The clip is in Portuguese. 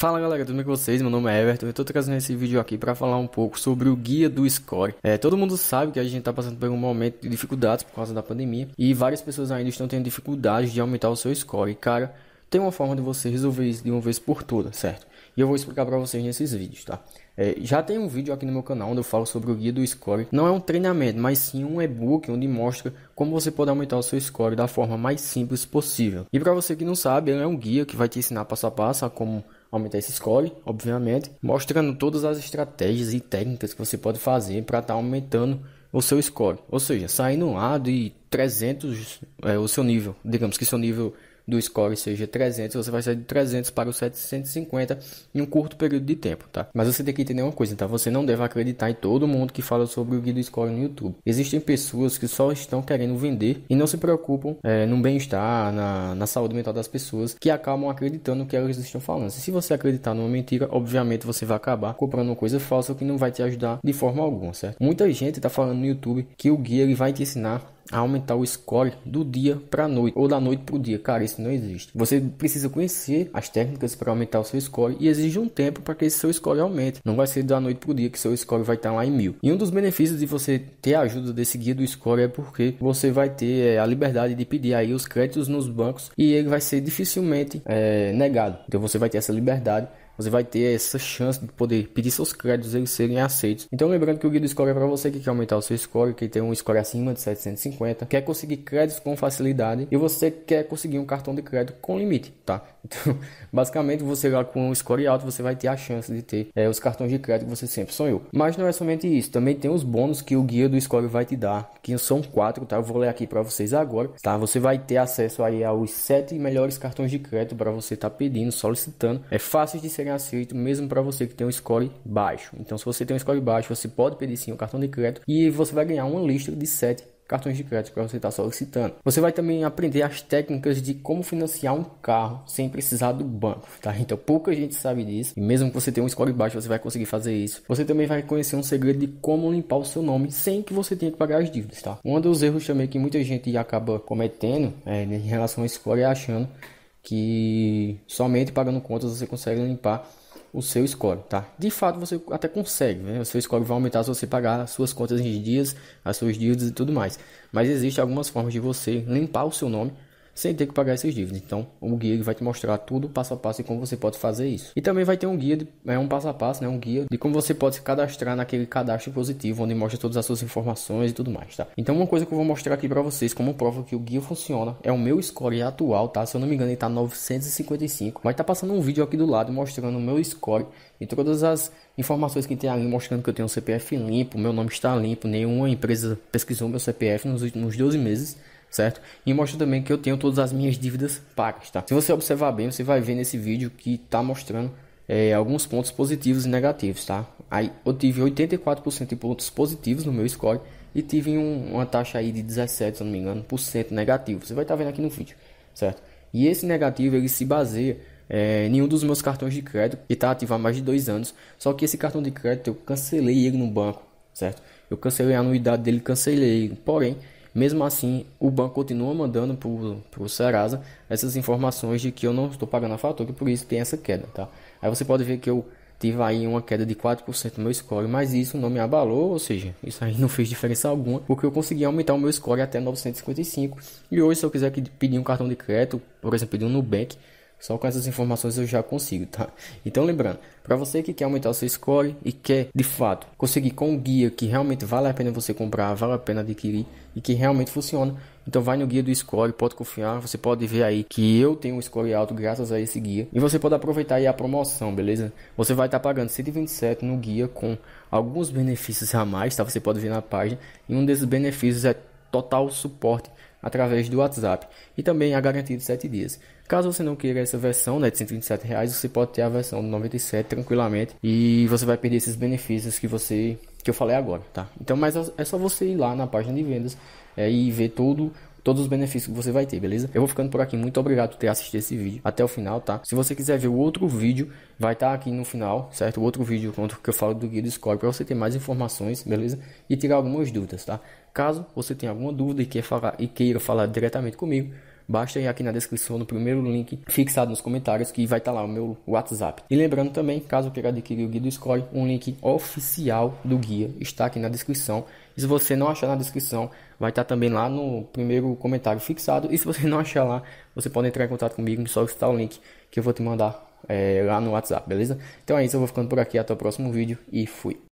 Fala galera, tudo bem com vocês? Meu nome é Everton eu tô trazendo esse vídeo aqui para falar um pouco sobre o guia do score. É, todo mundo sabe que a gente tá passando por um momento de dificuldades por causa da pandemia e várias pessoas ainda estão tendo dificuldades de aumentar o seu score. E cara, tem uma forma de você resolver isso de uma vez por todas, certo? E eu vou explicar para vocês nesses vídeos, tá? É, já tem um vídeo aqui no meu canal onde eu falo sobre o guia do score. Não é um treinamento, mas sim um e-book onde mostra como você pode aumentar o seu score da forma mais simples possível. E para você que não sabe, é um guia que vai te ensinar passo a passo a como aumentar esse score, obviamente, mostrando todas as estratégias e técnicas que você pode fazer para estar tá aumentando o seu score, ou seja, saindo lá de 300 é o seu nível, digamos que seu nível do score seja 300, você vai sair de 300 para os 750 em um curto período de tempo, tá? Mas você tem que entender uma coisa, tá? Você não deve acreditar em todo mundo que fala sobre o guia do score no YouTube. Existem pessoas que só estão querendo vender e não se preocupam é, no bem-estar, na, na saúde mental das pessoas, que acabam acreditando no que é elas estão falando. Se você acreditar numa mentira, obviamente você vai acabar comprando uma coisa falsa que não vai te ajudar de forma alguma, certo? Muita gente tá falando no YouTube que o guia ele vai te ensinar a aumentar o score do dia para a noite ou da noite para o dia. Cara, isso não existe. Você precisa conhecer as técnicas para aumentar o seu score e exige um tempo para que esse seu score aumente. Não vai ser da noite para o dia que seu score vai estar tá lá em mil. E um dos benefícios de você ter a ajuda desse guia do score é porque você vai ter é, a liberdade de pedir aí os créditos nos bancos e ele vai ser dificilmente é, negado. Então você vai ter essa liberdade você vai ter essa chance de poder pedir seus créditos eles serem aceitos. Então lembrando que o guia do score é para você que quer aumentar o seu score, que tem um score acima de 750, quer conseguir créditos com facilidade e você quer conseguir um cartão de crédito com limite, tá? Então, basicamente você lá com um score alto, você vai ter a chance de ter é, os cartões de crédito que você sempre sonhou. Mas não é somente isso, também tem os bônus que o guia do score vai te dar, que são quatro, tá? Eu vou ler aqui para vocês agora, tá? Você vai ter acesso aí aos sete melhores cartões de crédito para você estar tá pedindo, solicitando. É fácil de ser serem aceitos mesmo para você que tem um score baixo. Então, se você tem um score baixo, você pode pedir sim o um cartão de crédito e você vai ganhar uma lista de 7 cartões de crédito para você estar tá solicitando. Você vai também aprender as técnicas de como financiar um carro sem precisar do banco, tá? Então pouca gente sabe disso e mesmo que você tenha um score baixo, você vai conseguir fazer isso. Você também vai conhecer um segredo de como limpar o seu nome sem que você tenha que pagar as dívidas, tá? Um dos erros também que muita gente acaba cometendo é, em relação ao score é achando que somente pagando contas você consegue limpar o seu score, tá? De fato você até consegue, né? O seu score vai aumentar se você pagar suas contas em dias, as suas dívidas e tudo mais. Mas existe algumas formas de você limpar o seu nome sem ter que pagar essas dívidas. Então, o guia vai te mostrar tudo passo a passo e como você pode fazer isso. E também vai ter um guia, é um passo a passo, né, um guia de como você pode se cadastrar naquele cadastro positivo, onde mostra todas as suas informações e tudo mais, tá? Então, uma coisa que eu vou mostrar aqui para vocês como prova que o guia funciona é o meu score atual, tá? Se eu não me engano, ele tá 955. Vai estar tá passando um vídeo aqui do lado mostrando o meu score e todas as informações que tem ali mostrando que eu tenho um CPF limpo, meu nome está limpo, nenhuma empresa pesquisou meu CPF nos últimos 12 meses certo? E mostra também que eu tenho todas as minhas dívidas pagas, tá? Se você observar bem, você vai ver nesse vídeo que tá mostrando é, alguns pontos positivos e negativos, tá? Aí eu tive 84% de pontos positivos no meu score e tive um, uma taxa aí de 17, se não me engano, por cento negativo. Você vai estar tá vendo aqui no vídeo, certo? E esse negativo ele se baseia é, nenhum dos meus cartões de crédito que está ativo há mais de dois anos. Só que esse cartão de crédito eu cancelei ele no banco, certo? Eu cancelei a anuidade dele, cancelei. Porém, mesmo assim, o banco continua mandando para o Serasa essas informações de que eu não estou pagando a fatura, por isso tem essa queda, tá? Aí você pode ver que eu tive aí uma queda de 4% no meu score, mas isso não me abalou, ou seja, isso aí não fez diferença alguma, porque eu consegui aumentar o meu score até 955. E hoje, se eu quiser pedir um cartão de crédito, por exemplo, pedir um Nubank, só com essas informações eu já consigo, tá? Então lembrando, para você que quer aumentar o seu score e quer, de fato, conseguir com um guia que realmente vale a pena você comprar, vale a pena adquirir e que realmente funciona, então vai no guia do score, pode confiar, você pode ver aí que eu tenho um score alto graças a esse guia e você pode aproveitar aí a promoção, beleza? Você vai estar tá pagando 127 no guia com alguns benefícios a mais, tá? Você pode ver na página e um desses benefícios é total suporte através do WhatsApp e também a garantia de 7 dias. Caso você não queira essa versão né, de 127 reais, você pode ter a versão de 97 tranquilamente e você vai perder esses benefícios que você que eu falei agora, tá? Então, mas é, é só você ir lá na página de vendas é, e ver todo todos os benefícios que você vai ter, beleza? Eu vou ficando por aqui. Muito obrigado por ter assistido esse vídeo até o final, tá? Se você quiser ver o outro vídeo, vai estar tá aqui no final, certo? O outro vídeo que eu falo do guia do score para você ter mais informações, beleza? E tirar algumas dúvidas, tá? Caso você tenha alguma dúvida e queira falar, e queira falar diretamente comigo, basta ir aqui na descrição no primeiro link fixado nos comentários que vai estar tá lá o meu WhatsApp. E lembrando também, caso queira adquirir o guia do Score, um link oficial do guia está aqui na descrição. E se você não achar na descrição, vai estar tá também lá no primeiro comentário fixado. E se você não achar lá, você pode entrar em contato comigo e solicitar o link que eu vou te mandar é, lá no WhatsApp, beleza? Então é isso, eu vou ficando por aqui, até o próximo vídeo e fui.